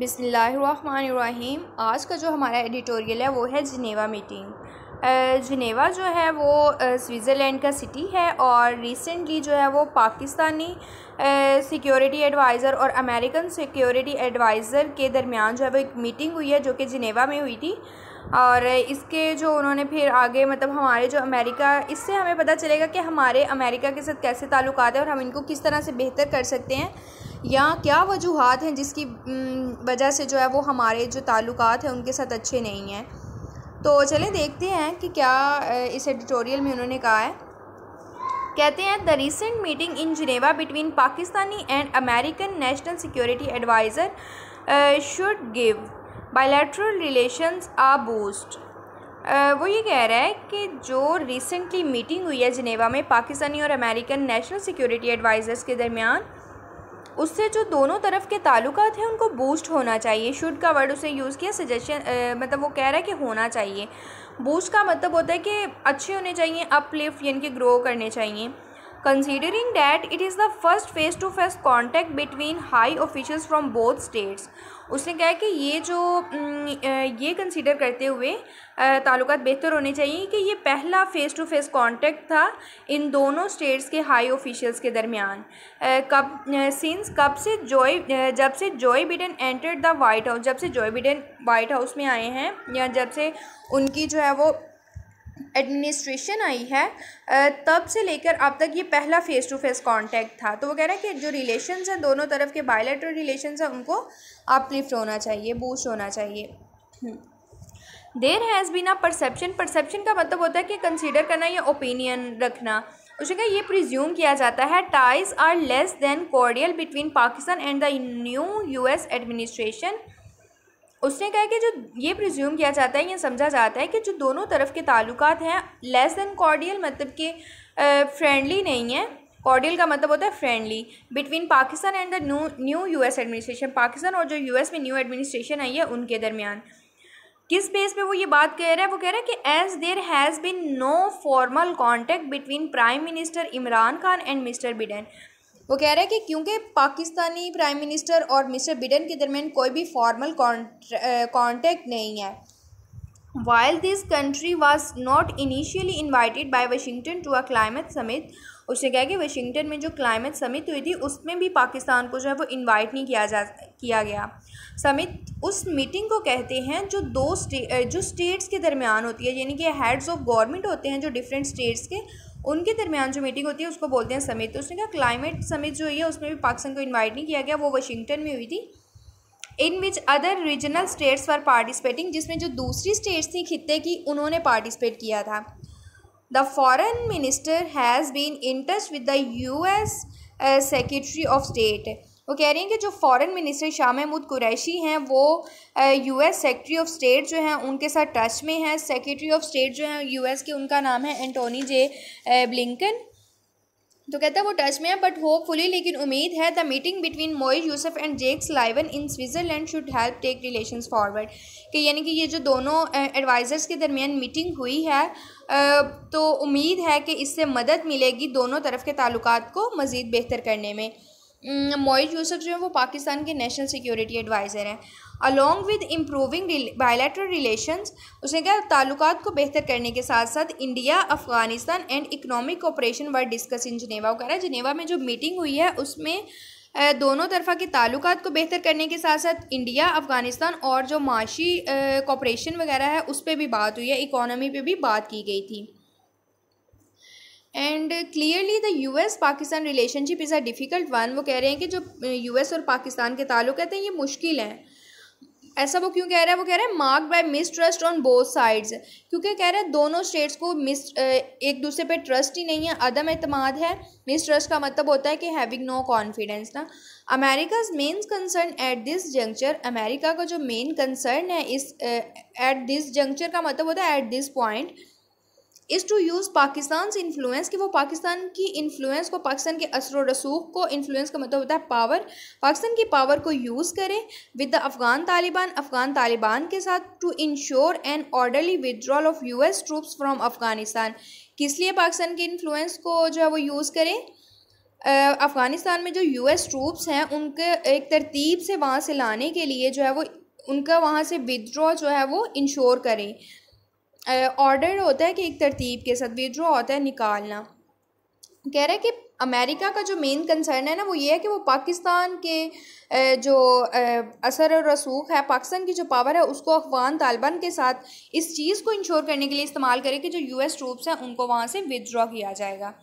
बिसमीम आज का जो हमारा एडिटोरियल है वो है जिनेवा मीटिंग जिनेवा जो है वो स्विट्ज़रलैंड का सिटी है और रिसेंटली जो है वो पाकिस्तानी सिक्योरिटी एडवाइज़र और अमेरिकन सिक्योरिटी एडवाइज़र के दरमियान जो है वो एक मीटिंग हुई है जो कि जिनेवा में हुई थी और इसके जो उन्होंने फिर आगे मतलब हमारे जो अमेरिका इससे हमें पता चलेगा कि हमारे अमेरिका के साथ कैसे ताल्लुक हैं और हम इनको किस तरह से बेहतर कर सकते हैं या क्या वजूहत हैं जिसकी वजह से जो है वो हमारे जो ताल्लुक हैं उनके साथ अच्छे नहीं हैं तो चलें देखते हैं कि क्या इस एडिटोरियल में उन्होंने कहा है कहते हैं the recent meeting in Geneva between Pakistani and American national security adviser should give bilateral relations a boost वो ये कह रहा है कि जो रिसेंटली मीटिंग हुई है जिनेवा में पाकिस्तानी और अमेरिकन नेशनल सिक्योरिटी एडवाइज़र्स के दरमियान उससे जो दोनों तरफ के ताल्लुक हैं उनको बूस्ट होना चाहिए शुड का वर्ड उसे यूज़ किया सजेशन uh, मतलब वो कह रहा है कि होना चाहिए बूस्ट का मतलब होता है कि अच्छे होने चाहिए अपलिफ्ट यानी कि ग्रो करने चाहिए considering that it is the first face to face contact between high officials from both states उसने कहा कि ये जो ये कंसिडर करते हुए ताल्लुक बेहतर होने चाहिए कि ये पहला फ़ेस टू फेस कांटेक्ट था इन दोनों स्टेट्स के हाई ऑफिशियल्स के दरमियान कब सिंस कब से जॉय जब से Joe Biden entered the White House जब से जॉय बिडन वाइट हाउस में आए हैं या जब से उनकी जो है वो एडमिनिस्ट्रेशन आई है तब से लेकर अब तक ये पहला फ़ेस टू फेस कांटेक्ट था तो वो कह रहा है कि जो रिलेशंस हैं दोनों तरफ के बायोलेटरल रिलेशंस हैं उनको अपलिफ्ट होना चाहिए बूस्ट होना चाहिए there has been a perception perception का मतलब होता है कि कंसिडर करना या ओपिनियन रखना उसे कहा ये प्रिज्यूम किया जाता है ties are less than cordial between Pakistan and the new US administration उसने कहा कि जो ये प्रिज्यूम किया जाता है या समझा जाता है कि जो दोनों तरफ के ताल्लुक हैं लेस दैन कॉर्डियल मतलब कि फ्रेंडली नहीं है कॉर्डियल का मतलब होता है friendly between Pakistan and the new new US administration Pakistan और जो यूएस में न्यू एडमिनिस्ट्रेशन आई है उनके दरमियान किस बेस पे वो ये बात कह रहा है वो कह रहा है कि as there has been no formal contact between prime minister Imran Khan and mister Biden वो कह रहे हैं कि क्योंकि पाकिस्तानी प्राइम मिनिस्टर और मिस्टर बिडन के दरमियान कोई भी फॉर्मल कॉन्टेक्ट नहीं है while this country was not initially invited by Washington to a climate summit उसने कहा कि वाशिंगटन में जो क्लाइमेट समिट हुई थी उसमें भी पाकिस्तान को जो है वो इनवाइट नहीं किया जा किया गया समिट उस मीटिंग को कहते हैं जो दो स्टे जो स्टेट्स के दरमियान होती है यानी कि हेड्स ऑफ गवर्नमेंट होते हैं जो डिफरेंट स्टेट्स के उनके दरमियान जो मीटिंग होती है उसको बोलते हैं समिट तो उसने कहा क्लाइमेट समिट जो है उसमें भी पाकिस्तान को इन्वाइट नहीं किया गया वो वाशिंगटन में हुई थी in which other regional states for participating जिसमें जो दूसरी स्टेट्स थी खित्ते की उन्होंने पार्टिसिपेट किया था The foreign minister has been in touch with the US uh, Secretary of State. वो कह रही हैं कि जो फॉरेन मिनिस्टर शाह महमूद कुरैशी हैं वो यूएस सेक्रेटरी ऑफ स्टेट जो हैं उनके साथ टच में हैं सेक्रेटरी ऑफ स्टेट जो हैं यूएस के उनका नाम है एंटोनी जे ब्लिंकन तो कहता है वो टच में है बट होपफुली लेकिन उम्मीद है the meeting between Moeed Yusuf and Jake Sullivan in Switzerland should help take relation forward कि यानी कि ये जो दोनों एडवाइज़र्स के दरमियान मीटिंग हुई है तो उम्मीद है कि इससे मदद मिलेगी दोनों तरफ के ताल्लुक को मज़ीद बेहतर करने में हम्म, मोइज यूसफ जो है वो पाकिस्तान के नेशनल सिक्योरिटी एडवाइज़र हैं along with improving bilateral relations उसने कहा ताल्लुक को बेहतर करने के साथ साथ India Afghanistan and economic operation were discuss in Geneva वो कह रहा है जनेवा में जो मीटिंग हुई है उसमें दोनों तरफा के ताल्लुक को बेहतर करने के साथ साथ इंडिया अफ़गानिस्तान और जो माशी कॉपरेशन वगैरह है उस पर भी बात हुई है इकोनॉमी पर भी बात की गई थी and clearly the U S Pakistan relationship is a difficult one वो कह रहे हैं कि जो यू एस और पाकिस्तान के ताल्लुक हैं तो ये मुश्किल हैं ऐसा वो क्यों कह रहा है वो कह रहा है mark by mistrust on both sides क्योंकि कह रहा है दोनों स्टेट्स को मिस एक दूसरे पे ट्रस्ट ही नहीं है अदम अतमाद है मिस ट्रस्ट का मतलब होता है कि हैविंग नो कॉन्फिडेंस ना America's main concern at this juncture America का जो मेन कंसर्न है इस एट दिस जंक्चर का मतलब होता है at this point is to use Pakistan से इन्फ्लुएंस कि वो पाकिस्तान की इन्फ्लुएंस को पाकिस्तान के असर रसूख को इन्फ्लुएंस का मतलब होता है पावर पाकिस्तान की पावर को यूज़ करें विद द अफगान तालिबान अफगान तालिबान के साथ to ensure an orderly withdrawal of U S troops from Afghanistan किस लिए पाकिस्तान के इन्फ्लुएंस को जो है वो यूज़ करें अफ़गानिस्तान में जो यू एस ट्रूप्स हैं उनके एक तरतीब से वहाँ से लाने के लिए जो है वो उनका वहाँ से विदड्रॉ जो है वो इंश्योर करें ऑर्डर होता है कि एक तरतीब के साथ विद्रॉ होता है निकालना कह रहे हैं कि अमेरिका का जो मेन कंसर्न है ना वो ये है कि वो पाकिस्तान के जो असर और रसूख है पाकिस्तान की जो पावर है उसको अफगान तालिबान के साथ इस चीज़ को इंश्योर करने के लिए इस्तेमाल करें कि जो यूएस ट्रूप्स हैं उनको वहाँ से विदड्रॉ किया जाएगा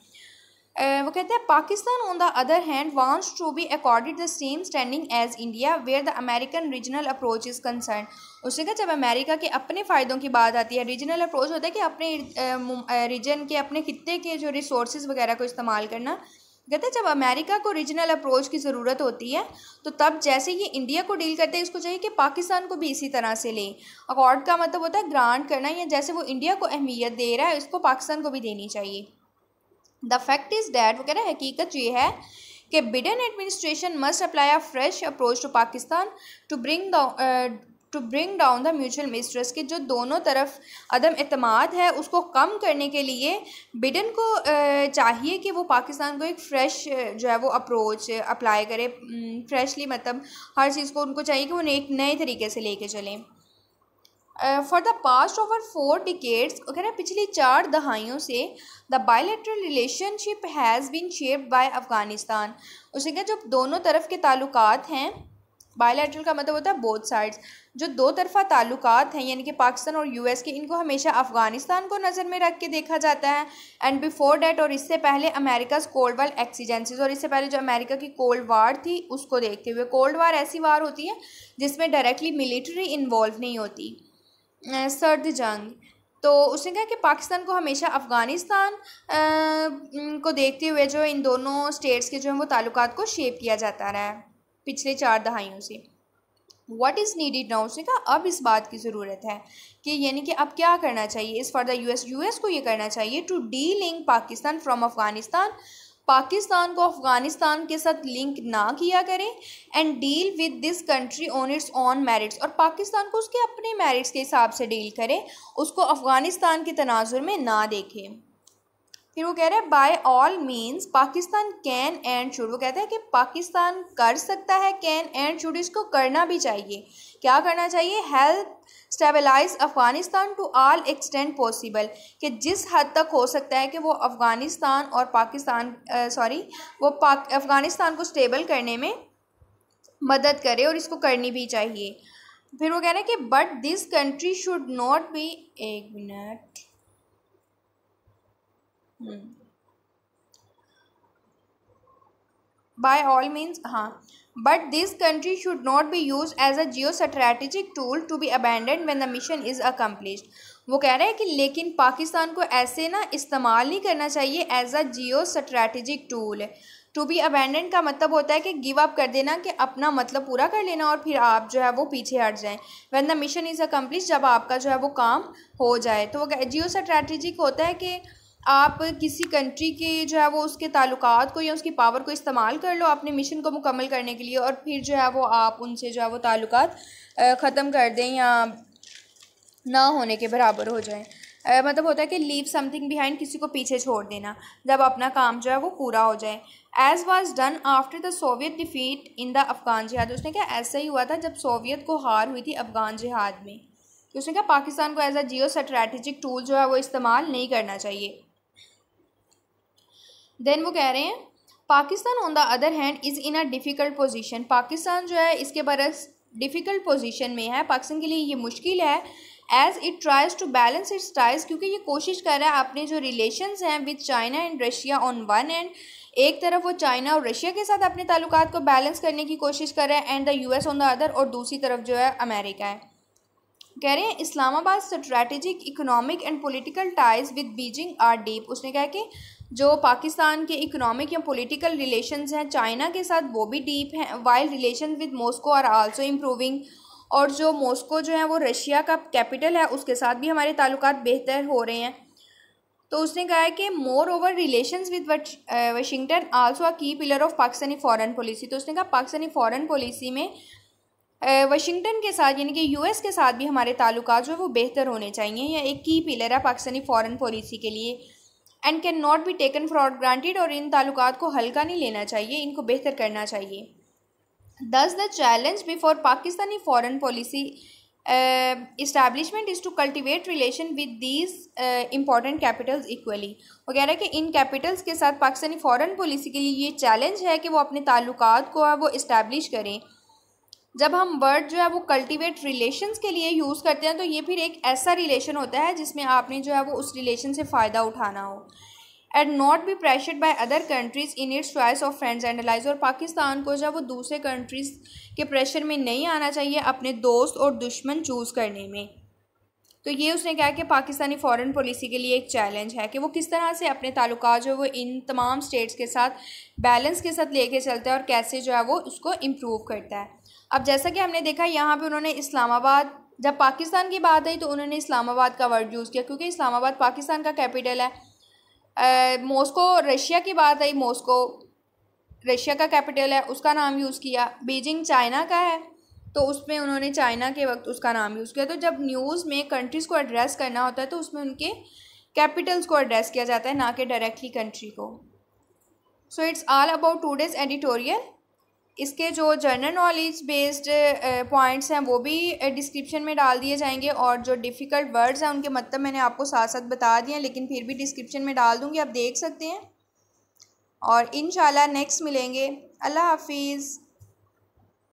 वो कहते हैं Pakistan on the other hand wants to be accorded the same standing as India where the American regional approach is concern उसने कहा जब अमेरिका के अपने फ़ायदों की बात आती है रीजनल अप्रोच होता है कि अपने रीजन के अपने खत्े के जो रिसोर्स वगैरह को इस्तेमाल करना कहते हैं जब अमेरिका को रीजनल अप्रोच की ज़रूरत होती है तो तब जैसे ये इंडिया को डील करते हैं इसको चाहिए कि पाकिस्तान को भी इसी तरह से लें अकॉर्ड का मतलब होता है ग्रांट करना या जैसे वो इंडिया को अहमियत दे रहा है इसको पाकिस्तान को भी देनी चाहिए द फैक्ट इज़ डैट वो कह रहे हैं हकीकत ये है कि Biden administration must apply a fresh approach to Pakistan to bring to bring down the mutual mistrust के जो दोनों तरफ अदम अतमाद है उसको कम करने के लिए बिडन को uh, चाहिए कि वो पाकिस्तान को एक फ़्रेश uh, जो है वो अप्रोच अप्लाई uh, करे फ्रेशली mm, मतलब हर चीज़ को उनको चाहिए कि वो एक नए तरीके से लेके चलें for the past over four decades कह रहे हैं पिछली चार दहाइयों से the bilateral relationship has been shaped by Afghanistan उसे क्या जो दोनों तरफ के ताल्लुक हैं बायोलेट्रल का मतलब होता है बोथ साइड्स जो दो तरफा ताल्लुक हैं यानी कि पाकिस्तान और यूएस के इनको हमेशा अफ़गानिस्तान को नज़र में रख के देखा जाता है एंड बिफोर डैट और इससे पहले अमेरिकाज़ कोल्ड वार एक्सीजेंसीज और इससे पहले जो अमेरिका की कोल्ड वार थी उसको देखते हुए कोल्ड वार ऐसी वार होती है जिसमें डायरेक्टली मिलिट्री इन्वॉल्व नहीं होती सर्द जंग तो उसने कहा कि पाकिस्तान को हमेशा अफ़गानिस्तान को देखते हुए जो इन दोनों स्टेट्स के जो हैं वो ताल्लुक को शेप किया जाता रहा है पिछले चार दहाइयों से वट इज़ नीडिड नाउ उसने कहा अब इस बात की ज़रूरत है कि यानी कि अब क्या करना चाहिए इस for the U S U S को ये करना चाहिए to delink Pakistan from Afghanistan Pakistan को अफ़गानिस्तान के साथ लिंक ना किया करें and deal with this country on its on merits और पाकिस्तान को उसके अपने मेरिट्स के हिसाब से डील करें उसको अफ़गानिस्तान के तनाजुर में ना देखें फिर वो कह रहा है by all means Pakistan can and should वो कहता है कि पाकिस्तान कर सकता है कैन एंड शुड इसको करना भी चाहिए क्या करना चाहिए help stabilize Afghanistan to all extent possible कि जिस हद तक हो सकता है कि वो अफ़गानिस्तान और पाकिस्तान सॉरी वो पाक अफ़गानिस्तान को स्टेबल करने में मदद करे और इसको करनी भी चाहिए फिर वो कह रहे हैं कि but this country should not be एक मिनट हम्म। बाय ऑल मीन्स हाँ but this country should not be use as a geostrategic tool to be abandon when the mission is accomplished वो कह रहे हैं कि लेकिन पाकिस्तान को ऐसे ना इस्तेमाल नहीं करना चाहिए as a geostrategic tool to be abandoned का मतलब होता है कि गिव अप कर देना कि अपना मतलब पूरा कर लेना और फिर आप जो है वो पीछे हट जाएं when the mission is accomplish जब आपका जो है वो काम हो जाए तो वो जियो स्ट्रैटेजिक होता है कि आप किसी कंट्री के जो है वो उसके ताल्लुक को या उसकी पावर को इस्तेमाल कर लो अपने मिशन को मुकम्मल करने के लिए और फिर जो है वो आप उनसे जो है वो ताल्लुक ख़त्म कर दें या ना होने के बराबर हो जाएं मतलब होता है कि लीव समथिंग बिहाइंड किसी को पीछे छोड़ देना जब अपना काम जो है वो पूरा हो जाए as was done after the Soviet defeat in the Afghan jihad उसने क्या ऐसा ही हुआ था जब सोवियत को हार हुई थी अफगान जिहाद में उसने कहा पाकिस्तान को as a geostrategic tool जो है वो इस्तेमाल नहीं करना चाहिए देन वो कह रहे हैं Pakistan on the other hand is in a difficult position Pakistan जो है इसके बरस डिफ़िकल्ट पोजीशन में है पाकिस्तान के लिए ये मुश्किल है as it tries to balance its ties क्योंकि ये कोशिश कर रहा है अपने जो रिलेशन हैं with China and Russia on one end एक तरफ वो चाइना और रशिया के साथ अपने ताल्लुकात को बैलेंस करने की कोशिश कर रहा है and the US on the other और दूसरी तरफ जो है अमेरिका है कह रहे हैं Islamabad strategic economic and political ties with Beijing are deep उसने कहा कि जो पाकिस्तान के इकोनॉमिक या पॉलिटिकल रिलेशंस हैं चाइना के साथ वो भी डीप हैं while relation with Moscow are also improving और जो मॉस्को जो है वो रशिया का कैपिटल है उसके साथ भी हमारे ताल्लुक बेहतर हो रहे हैं तो उसने कहा है कि moreover relation with Washington also a key pillar of Pakistani foreign policy तो उसने कहा पाकिस्तानी फॉरेन पॉलिसी में वाशिंगटन के साथ यानी कि यूएस के साथ भी हमारे ताल्लुक जो है वो बेहतर होने चाहिए यह एक की पिलर है पाकिस्तानी फ़ॉरन पॉलिसी के लिए and can not be taken for granted और इन ताल्लुक को हल्का नहीं लेना चाहिए इनको बेहतर करना चाहिए thus the challenge before Pakistani foreign policy establishment is to cultivate relation with these important capitals equally वो कह कि इन कैपिटल्स के साथ पाकिस्तानी फ़ॉरन पॉलिसी के लिए ये चैलेंज है कि वो अपने ताल्लुक को वो इस्टेब्लिश करें जब हम वर्ड जो है वो कल्टीवेट रिलेशंस के लिए यूज़ करते हैं तो ये फिर एक ऐसा रिलेशन होता है जिसमें आपने जो है वो उस रिलेशन से फ़ायदा उठाना हो and not be pressured by other countries in its choice of friends and allies और पाकिस्तान को जो है वो दूसरे कंट्रीज़ के प्रेशर में नहीं आना चाहिए अपने दोस्त और दुश्मन चूज़ करने में तो ये उसने कहा कि पाकिस्तानी फॉरेन पॉलिसी के लिए एक चैलेंज है कि वो किस तरह से अपने ताल्लुक जो वो इन तमाम स्टेट्स के साथ बैलेंस के साथ लेके चलता है और कैसे जो है वो उसको इम्प्रूव करता है अब जैसा कि हमने देखा यहाँ पे उन्होंने इस्लामाबाद जब पाकिस्तान की बात आई तो उन्होंने इस्लामाबाद का वर्ड यूज़ किया क्योंकि इस्लामाबाद पाकिस्तान का कैपिटल है मॉस्को रशिया की बात आई मॉस्को रशिया का कैपिटल है उसका नाम यूज़ किया बीजिंग चाइना का है तो उसमें उन्होंने चाइना के वक्त उसका नाम यूज़ किया तो जब न्यूज़ में कंट्रीज़ को एड्रेस करना होता है तो उसमें उनके कैपिटल्स को एड्रेस किया जाता है ना कि डायरेक्टली कंट्री को so it's all about today's editorial इसके जो जनरल नॉलेज बेस्ड पॉइंट्स हैं वो भी डिस्क्रिप्शन में डाल दिए जाएंगे और जो डिफ़िकल्ट वर्ड्स हैं उनके मतलब मैंने आपको साथ साथ बता दिए हैं लेकिन फिर भी डिस्क्रिप्शन में डाल दूँगी आप देख सकते हैं और इन नेक्स्ट मिलेंगे अल्लाह हाफिज़